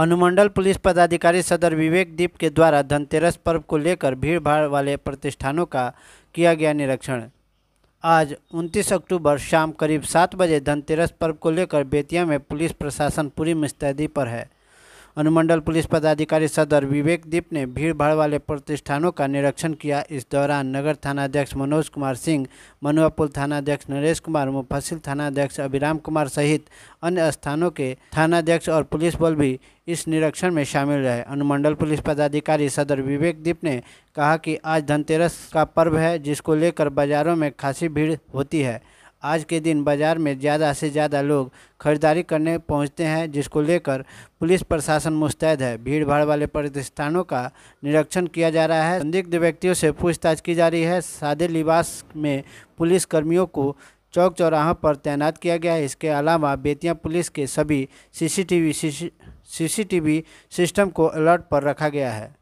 अनुमंडल पुलिस पदाधिकारी सदर विवेक दीप के द्वारा धनतेरस पर्व को लेकर भीड़भाड़ वाले प्रतिष्ठानों का किया गया निरीक्षण आज 29 अक्टूबर शाम करीब सात बजे धनतेरस पर्व को लेकर बेतिया में पुलिस प्रशासन पूरी मुस्तैदी पर है अनुमंडल पुलिस पदाधिकारी सदर विवेकदीप ने भीड़ भाड़ वाले प्रतिष्ठानों का निरीक्षण किया इस दौरान नगर थानाध्यक्ष मनोज कुमार सिंह मनुआपुल थानाध्यक्ष नरेश कुमार मुफसिल थानाध्यक्ष अभिराम कुमार सहित अन्य स्थानों के थानाध्यक्ष और पुलिस बल भी इस निरीक्षण में शामिल रहे अनुमंडल पुलिस पदाधिकारी सदर विवेकदीप ने कहा कि आज धनतेरस का पर्व है जिसको लेकर बाजारों में खासी भीड़ होती है आज के दिन बाज़ार में ज़्यादा से ज़्यादा लोग खरीदारी करने पहुंचते हैं जिसको लेकर पुलिस प्रशासन मुस्तैद है भीड़ भाड़ वाले प्रतिष्ठानों का निरीक्षण किया जा रहा है संदिग्ध व्यक्तियों से पूछताछ की जा रही है सादे लिबास में पुलिस कर्मियों को चौक चौराहों पर तैनात किया गया है इसके अलावा बेतिया पुलिस के सभी सीसीटीवी सीसीटीवी सिस्टम को अलर्ट पर रखा गया है